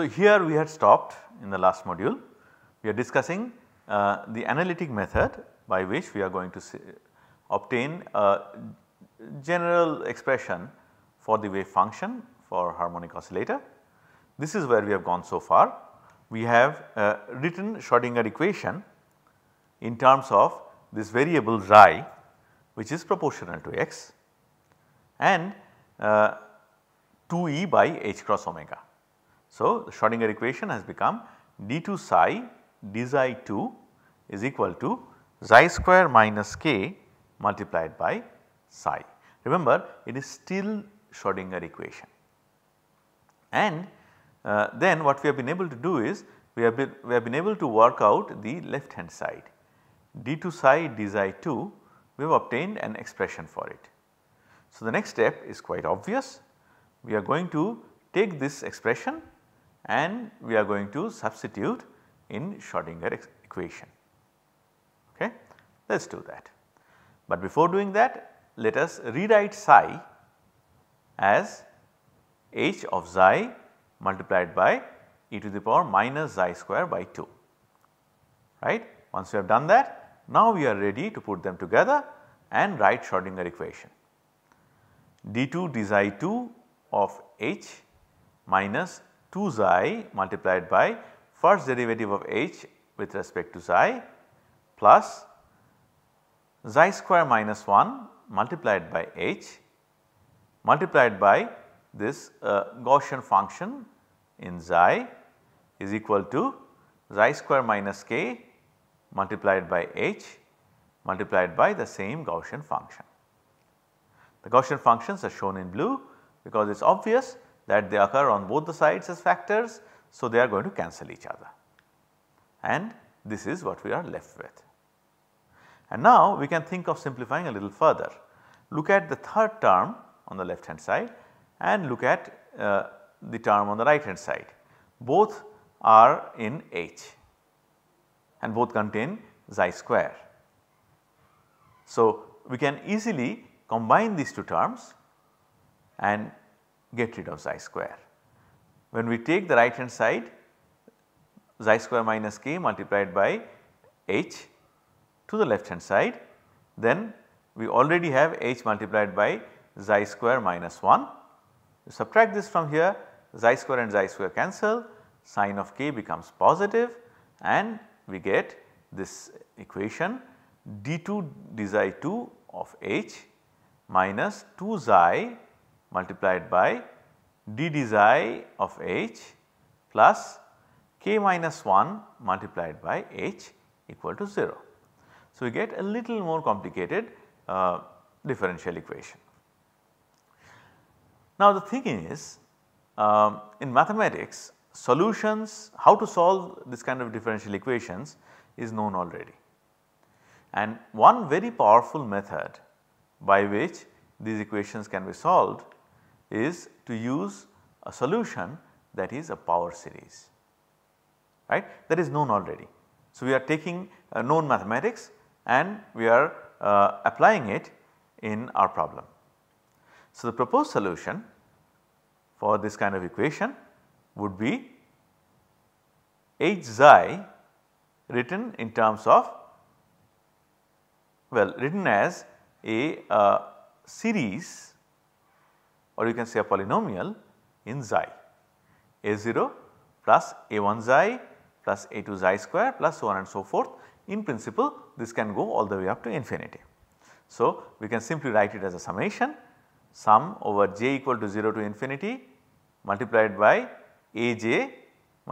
So, here we had stopped in the last module we are discussing uh, the analytic method by which we are going to obtain a general expression for the wave function for harmonic oscillator. This is where we have gone so far. We have uh, written Schrodinger equation in terms of this variable xi which is proportional to x and uh, 2e by h cross omega. So, the Schrodinger equation has become d2 psi d psi 2 is equal to psi square minus k multiplied by psi. Remember it is still Schrodinger equation. And uh, then what we have been able to do is we have been, we have been able to work out the left hand side d2 psi d psi 2 we have obtained an expression for it. So, the next step is quite obvious we are going to take this expression and we are going to substitute in Schrodinger equation. Okay. Let us do that. But before doing that let us rewrite psi as h of xi multiplied by e to the power minus xi square by 2 right. Once we have done that now we are ready to put them together and write Schrodinger equation d2 d xi 2 of h minus 2 xi multiplied by first derivative of h with respect to xi plus xi square minus 1 multiplied by h multiplied by this uh, Gaussian function in xi is equal to xi square minus k multiplied by h multiplied by the same Gaussian function. The Gaussian functions are shown in blue because it is obvious that they occur on both the sides as factors. So, they are going to cancel each other and this is what we are left with. And now we can think of simplifying a little further. Look at the third term on the left hand side and look at uh, the term on the right hand side. Both are in H and both contain xi square. So, we can easily combine these two terms and get rid of xi square. When we take the right hand side xi square minus k multiplied by h to the left hand side then we already have h multiplied by xi square minus 1. You subtract this from here xi square and xi square cancel sine of k becomes positive and we get this equation d2 d xi 2 of h minus 2 xi multiplied by d desi of h plus k minus 1 multiplied by h equal to 0. So, we get a little more complicated uh, differential equation. Now, the thing is um, in mathematics solutions how to solve this kind of differential equations is known already. And one very powerful method by which these equations can be solved is to use a solution that is a power series right that is known already. So, we are taking uh, known mathematics and we are uh, applying it in our problem. So, the proposed solution for this kind of equation would be h xi written in terms of well written as a uh, series or you can say a polynomial in xi a0 plus a1 xi plus a2 xi square plus so on and so forth. In principle this can go all the way up to infinity. So, we can simply write it as a summation sum over j equal to 0 to infinity multiplied by aj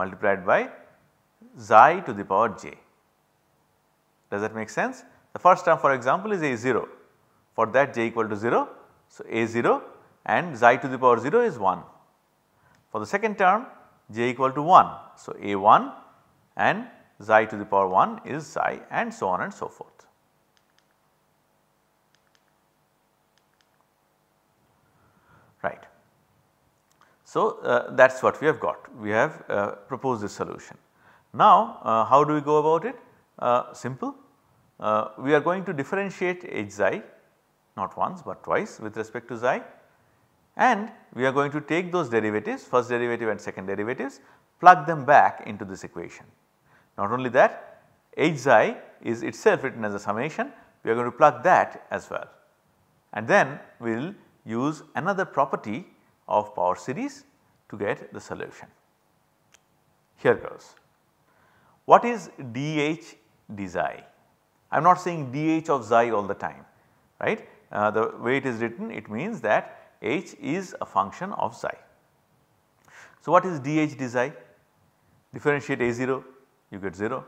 multiplied by xi to the power j. Does that make sense? The first term for example is a0 for that j equal to 0. So, a0 and xi to the power 0 is 1. For the second term j equal to 1. So, a 1 and xi to the power 1 is xi and so on and so forth. Right. So, uh, that is what we have got. We have uh, proposed this solution. Now, uh, how do we go about it? Uh, simple. Uh, we are going to differentiate h xi not once but twice with respect to xi and we are going to take those derivatives first derivative and second derivatives plug them back into this equation. Not only that hxi is itself written as a summation we are going to plug that as well and then we will use another property of power series to get the solution. Here goes. What is dH dxi? I am not saying dH of xi all the time right. Uh, the way it is written it means that h is a function of psi. So, what is dh d psi? Differentiate a0 you get 0,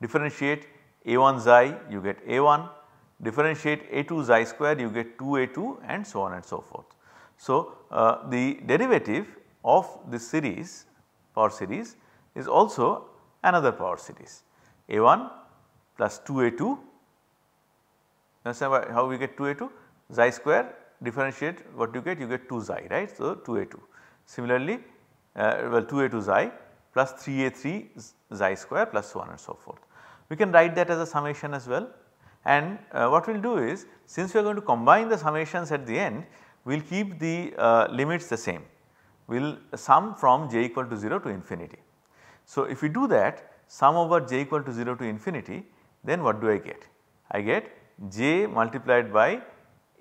differentiate a1 psi you get a1, differentiate a2 psi square you get 2a2 and so on and so forth. So, uh, the derivative of this series power series is also another power series a1 plus 2a2 how we get 2a2 psi square differentiate what you get you get 2 xi right. So, 2a2 similarly uh, well 2a2 xi plus 3a3 xi square plus so on and so forth. We can write that as a summation as well and uh, what we will do is since we are going to combine the summations at the end we will keep the uh, limits the same we will sum from j equal to 0 to infinity. So, if we do that sum over j equal to 0 to infinity then what do I get? I get j multiplied by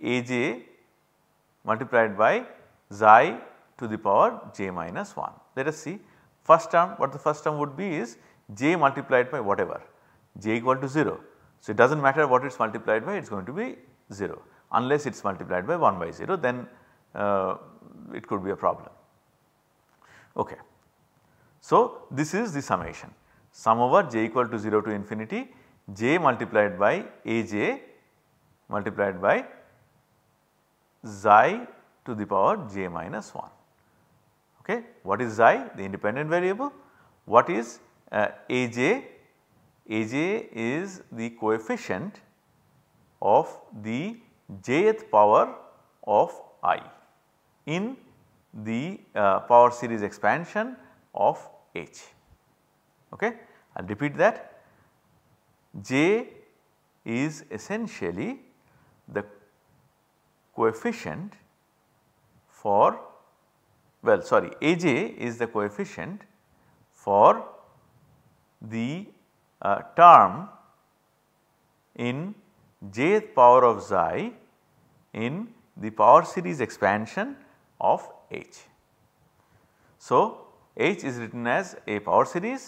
aj multiplied by xi to the power j minus 1. Let us see first term what the first term would be is j multiplied by whatever j equal to 0. So, it does not matter what it is multiplied by it is going to be 0 unless it is multiplied by 1 by 0 then uh, it could be a problem. Okay. So, this is the summation sum over j equal to 0 to infinity j multiplied by a j multiplied by xi to the power j minus 1. Okay. What is xi? The independent variable. What is uh, aj? aj is the coefficient of the jth power of i in the uh, power series expansion of h. Okay. I will repeat that j is essentially the coefficient for well sorry Aj is the coefficient for the uh, term in jth power of xi in the power series expansion of H. So, H is written as a power series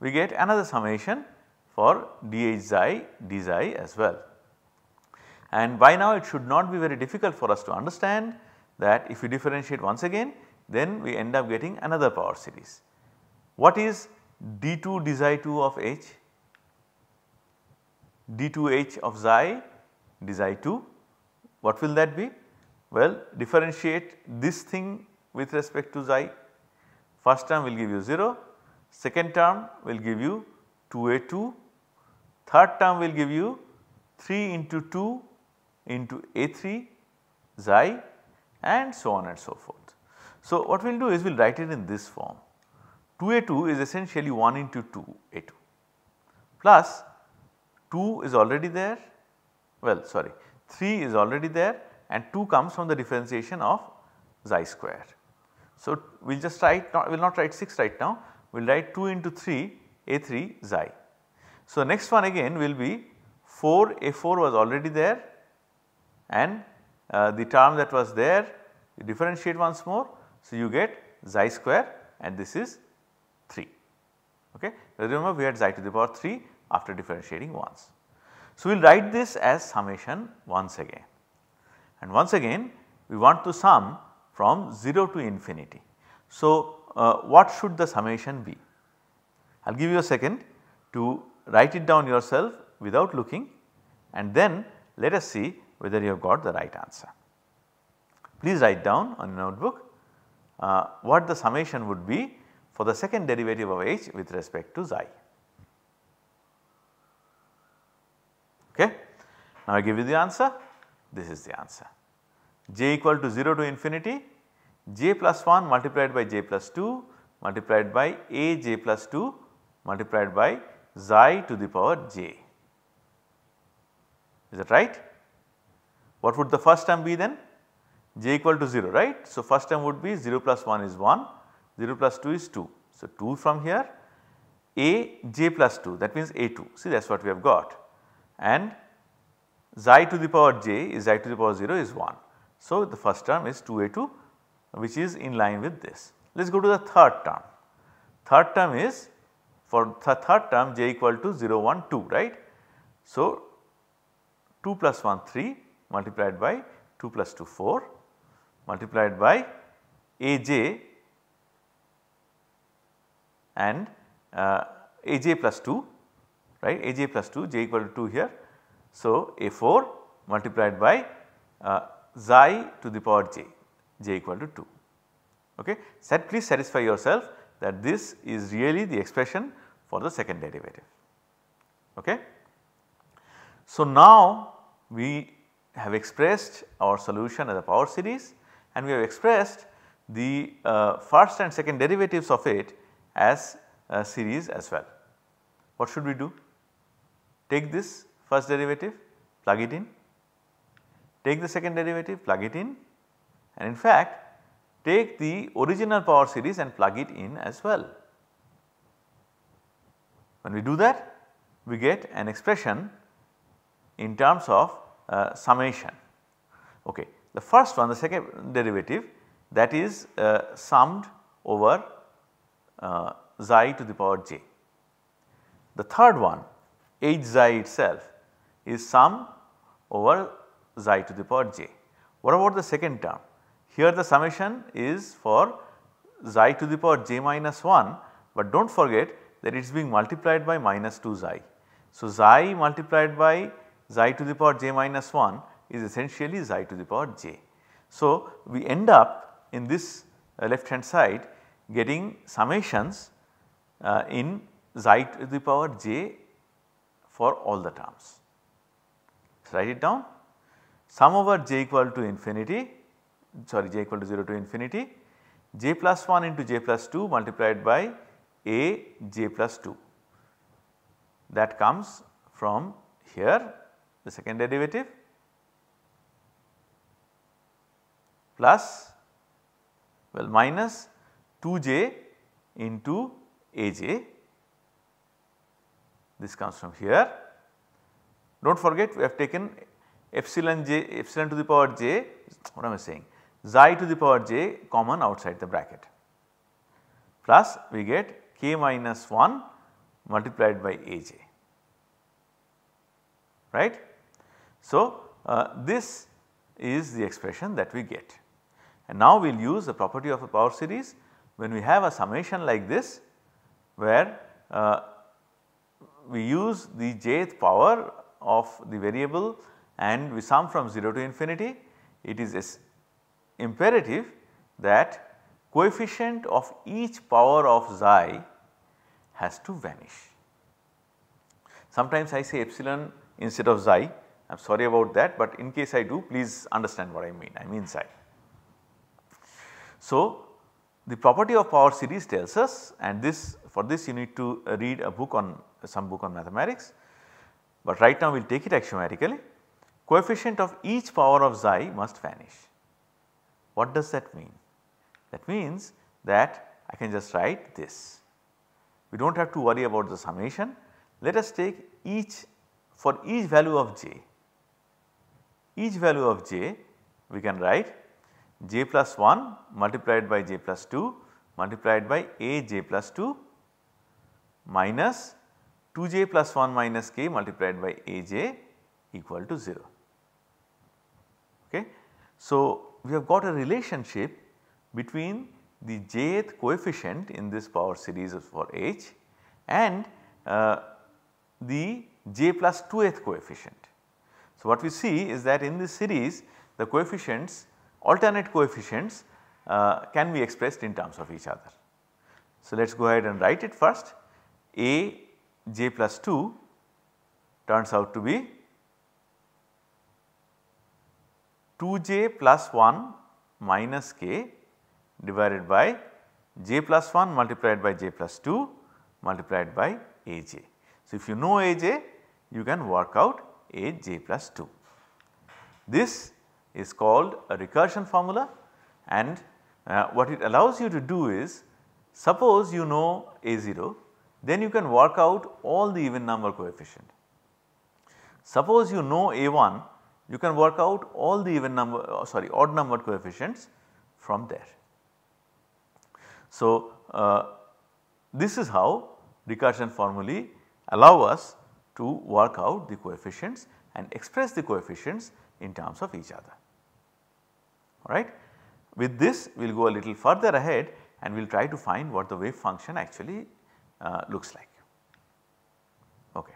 we get another summation for dh xi d xi as well. And by now it should not be very difficult for us to understand that if we differentiate once again then we end up getting another power series. What is d2 dxi2 of h? d2h of xi dxi2 what will that be? Well differentiate this thing with respect to xi first term will give you 0, second term will give you 2a2, third term will give you 3 into 2 into A3 xi and so on and so forth. So, what we will do is we will write it in this form 2A2 is essentially 1 into 2A2 plus 2 is already there well sorry 3 is already there and 2 comes from the differentiation of xi square. So, we will just write not we will not write 6 right now we will write 2 into 3 A3 xi. So, next one again will be 4 A4 was already there and uh, the term that was there you differentiate once more. So, you get xi square and this is 3 ok. Remember we had xi to the power 3 after differentiating once. So, we will write this as summation once again and once again we want to sum from 0 to infinity. So, uh, what should the summation be? I will give you a second to write it down yourself without looking and then let us see whether you have got the right answer. Please write down on your notebook uh, what the summation would be for the second derivative of h with respect to xi. Okay. Now, I give you the answer this is the answer j equal to 0 to infinity j plus 1 multiplied by j plus 2 multiplied by a j plus 2 multiplied by xi to the power j. Is that right? What would the first term be then? j equal to 0 right. So, first term would be 0 plus 1 is 1, 0 plus 2 is 2. So, 2 from here a j plus 2 that means a 2 see that is what we have got and xi to the power j is xi to the power 0 is 1. So, the first term is 2a2 which is in line with this. Let us go to the third term. Third term is for the third term j equal to 0 1 2 right. So, 2 plus 1 3 multiplied by 2 plus 2 4 multiplied by Aj and uh, Aj plus 2 right Aj plus 2 j equal to 2 here. So, A4 multiplied by uh, xi to the power j j equal to 2 ok. Set please satisfy yourself that this is really the expression for the second derivative ok. So, now we have expressed our solution as a power series and we have expressed the uh, first and second derivatives of it as a series as well. What should we do? Take this first derivative, plug it in, take the second derivative, plug it in and in fact take the original power series and plug it in as well. When we do that we get an expression in terms of uh, summation. Okay. The first one the second derivative that is uh, summed over uh, xi to the power j. The third one h xi itself is sum over xi to the power j. What about the second term? Here the summation is for xi to the power j minus 1, but do not forget that it is being multiplied by minus 2 xi. So, xi multiplied by xi to the power j minus 1 is essentially xi to the power j. So, we end up in this uh, left hand side getting summations uh, in xi to the power j for all the terms. write it down sum over j equal to infinity sorry j equal to 0 to infinity j plus 1 into j plus 2 multiplied by a j plus 2 that comes from here the second derivative plus well minus 2j into aj this comes from here. Do not forget we have taken epsilon j epsilon to the power j what am I saying xi to the power j common outside the bracket plus we get k minus 1 multiplied by aj right. So, uh, this is the expression that we get and now we will use the property of a power series when we have a summation like this where uh, we use the jth power of the variable and we sum from 0 to infinity it is imperative that coefficient of each power of xi has to vanish. Sometimes I say epsilon instead of xi I am sorry about that but in case I do please understand what I mean, I mean psi. So the property of power series tells us and this for this you need to read a book on some book on mathematics, but right now we will take it axiomatically. Coefficient of each power of xi must vanish. What does that mean? That means that I can just write this. We do not have to worry about the summation. Let us take each for each value of j each value of j we can write j plus 1 multiplied by j plus 2 multiplied by a j plus 2 minus 2j plus 1 minus k multiplied by aj equal to 0. Okay. So, we have got a relationship between the jth coefficient in this power series for h and uh, the j plus 2th coefficient. So, what we see is that in this series the coefficients alternate coefficients uh, can be expressed in terms of each other. So, let us go ahead and write it first a j plus 2 turns out to be 2j plus 1 minus k divided by j plus 1 multiplied by j plus 2 multiplied by aj. So, if you know aj you can work out is j plus 2. This is called a recursion formula and uh, what it allows you to do is suppose you know a0 then you can work out all the even number coefficient. Suppose you know a1 you can work out all the even number oh, sorry odd number coefficients from there. So, uh, this is how recursion formulae allow us to work out the coefficients and express the coefficients in terms of each other. Alright. With this we will go a little further ahead and we will try to find what the wave function actually uh, looks like. Okay.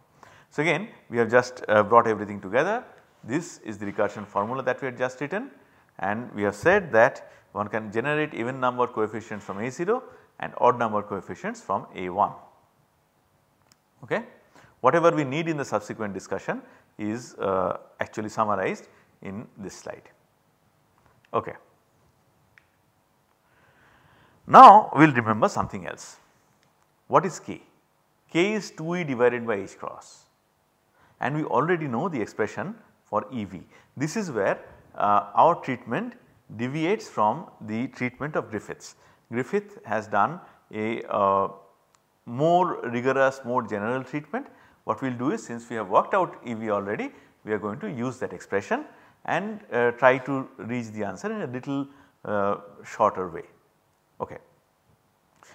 So, again we have just uh, brought everything together. This is the recursion formula that we had just written and we have said that one can generate even number coefficients from A0 and odd number coefficients from A1. Okay. Whatever we need in the subsequent discussion is uh, actually summarized in this slide. Okay. Now we will remember something else. What is k? k is 2e divided by h cross and we already know the expression for EV. This is where uh, our treatment deviates from the treatment of Griffiths. Griffith has done a uh, more rigorous, more general treatment what we will do is since we have worked out EV already, we are going to use that expression and uh, try to reach the answer in a little uh, shorter way. Okay.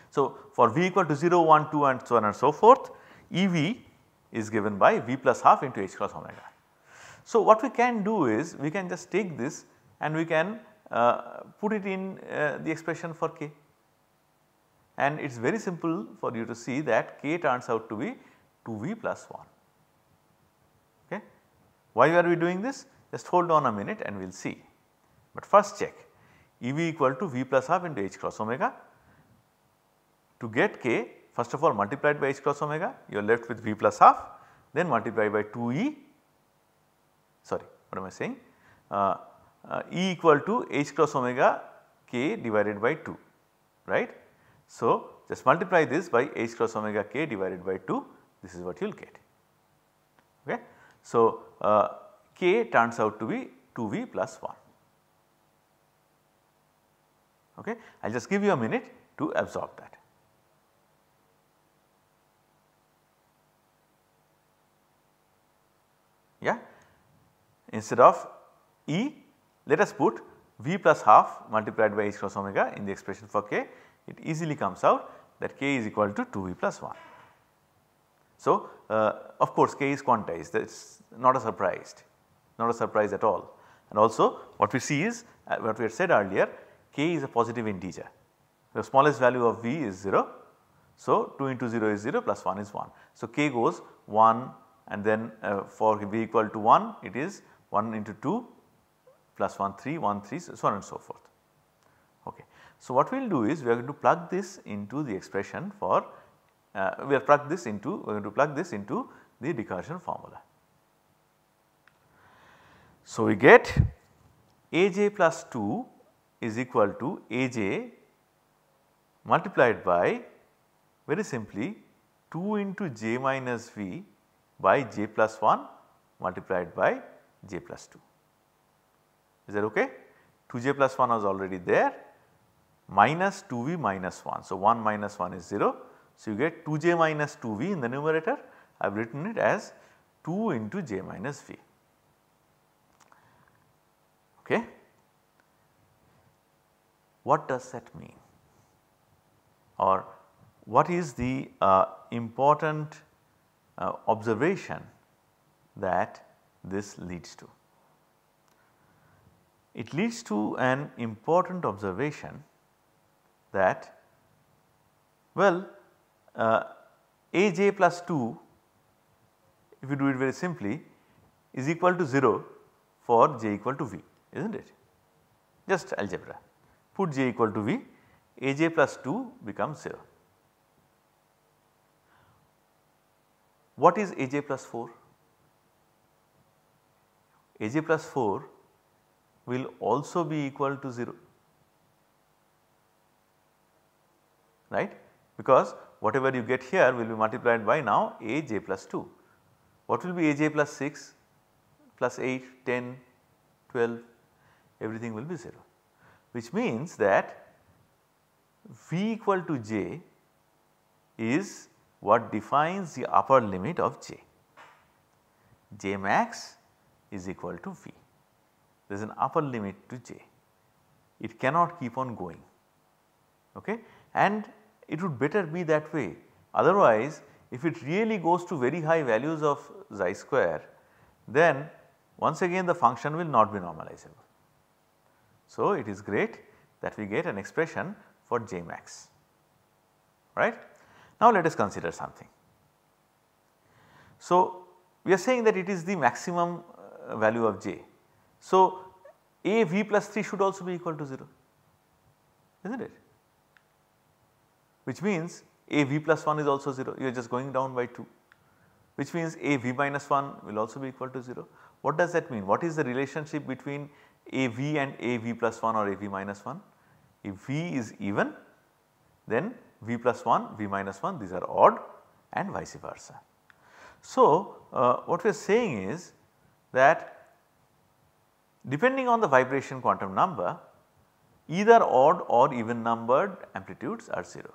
So, for V equal to 0, 1, 2 and so on and so forth, EV is given by V plus half into H cross omega. So, what we can do is we can just take this and we can uh, put it in uh, the expression for K and it is very simple for you to see that K turns out to be 2V plus 1. Okay. Why are we doing this? Just hold on a minute and we will see. But first check EV equal to V plus half into H cross omega. To get K first of all multiplied by H cross omega you are left with V plus half then multiply by 2E sorry what am I saying uh, uh, E equal to H cross omega K divided by 2 right. So, just multiply this by H cross omega K divided by 2 this is what you will get. Okay. So, uh, k turns out to be 2v plus 1. Okay. I will just give you a minute to absorb that. Yeah. Instead of E, let us put V plus half multiplied by h cross omega in the expression for k, it easily comes out that k is equal to 2V plus 1. So, uh, of course k is quantized that is not a surprise, not a surprise at all and also what we see is uh, what we had said earlier k is a positive integer. The smallest value of v is 0 so, 2 into 0 is 0 plus 1 is 1. So, k goes 1 and then uh, for v equal to 1 it is 1 into 2 plus 1 3 1 3 so on and so forth. Okay. So, what we will do is we are going to plug this into the expression for uh, we are plug this into we are going to plug this into the recursion formula. So, we get Aj plus 2 is equal to Aj multiplied by very simply 2 into j minus v by j plus 1 multiplied by j plus 2. Is that okay? 2j plus 1 was already there minus 2v minus 1. So, 1 minus 1 is 0 so, you get 2j minus 2v in the numerator I have written it as 2 into j minus v. Okay. What does that mean or what is the uh, important uh, observation that this leads to? It leads to an important observation that well uh, aj plus 2 if you do it very simply is equal to 0 for j equal to v is not it just algebra put j equal to v aj plus 2 becomes 0. What is aj plus 4? aj plus 4 will also be equal to 0 right because whatever you get here will be multiplied by now a j plus 2. What will be a j plus 6 plus 8, 10, 12 everything will be 0 which means that v equal to j is what defines the upper limit of j. j max is equal to v. There is an upper limit to j. It cannot keep on going okay and it would better be that way. Otherwise, if it really goes to very high values of xi square, then once again the function will not be normalizable. So, it is great that we get an expression for j max right. Now, let us consider something. So, we are saying that it is the maximum uh, value of j. So, a v plus 3 should also be equal to 0 is not it which means a v plus 1 is also 0 you are just going down by 2 which means a v minus 1 will also be equal to 0. What does that mean? What is the relationship between a v and a v plus 1 or a v minus 1? If v is even then v plus 1, v minus 1 these are odd and vice versa. So, uh, what we are saying is that depending on the vibration quantum number either odd or even numbered amplitudes are 0.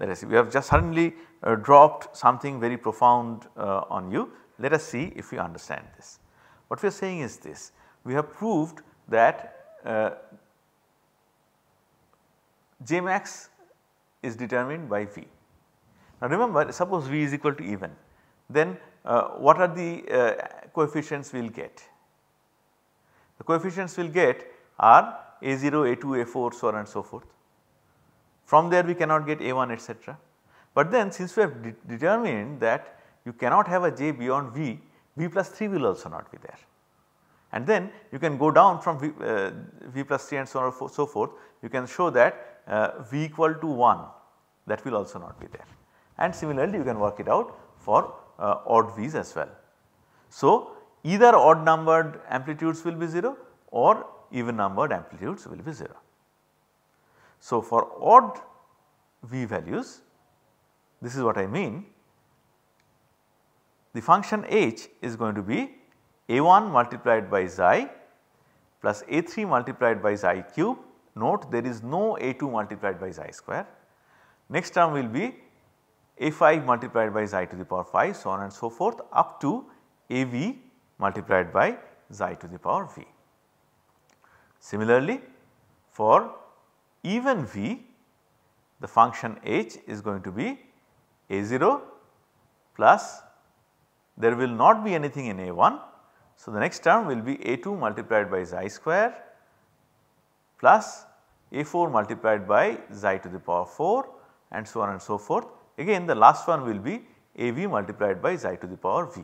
Let us see we have just suddenly uh, dropped something very profound uh, on you. Let us see if we understand this. What we are saying is this we have proved that uh, Jmax is determined by V. Now remember suppose V is equal to even then uh, what are the uh, coefficients we will get? The coefficients we will get are A0, A2, A4 so on and so forth. From there we cannot get A1 etc. But then since we have de determined that you cannot have a j beyond v, v plus 3 will also not be there. And then you can go down from v, uh, v plus 3 and so on so forth, you can show that uh, v equal to 1 that will also not be there. And similarly you can work it out for uh, odd v's as well. So either odd numbered amplitudes will be 0 or even numbered amplitudes will be 0. So, for odd v values this is what I mean the function h is going to be a1 multiplied by xi plus a3 multiplied by xi cube note there is no a2 multiplied by xi square. Next term will be a5 multiplied by xi to the power 5 so on and so forth up to av multiplied by xi to the power v. Similarly, for even v the function h is going to be a0 plus there will not be anything in a1. So, the next term will be a2 multiplied by xi square plus a4 multiplied by xi to the power 4 and so on and so forth. Again the last one will be a v multiplied by xi to the power v.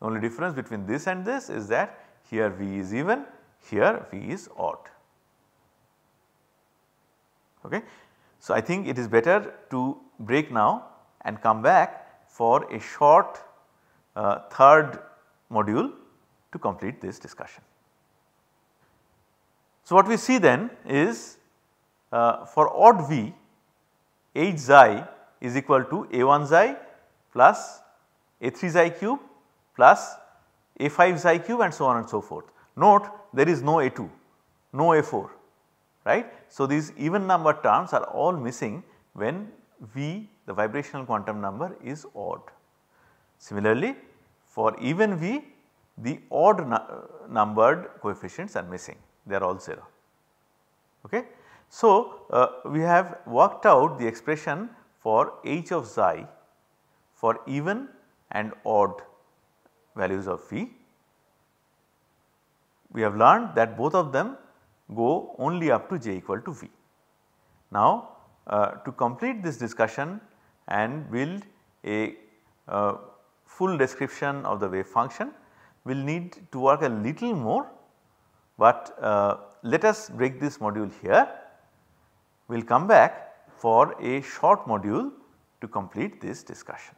The only difference between this and this is that here v is even, here v is odd. Okay. So, I think it is better to break now and come back for a short uh, third module to complete this discussion. So, what we see then is uh, for odd v h xi is equal to a1 xi plus a3 xi cube plus a5 xi cube and so on and so forth. Note there is no a2, no a4 right. So, these even number terms are all missing when V the vibrational quantum number is odd. Similarly, for even V the odd numbered coefficients are missing they are all 0. Okay. So, uh, we have worked out the expression for h of psi for even and odd values of V. We have learned that both of them go only up to j equal to v. Now uh, to complete this discussion and build a uh, full description of the wave function we will need to work a little more but uh, let us break this module here. We will come back for a short module to complete this discussion.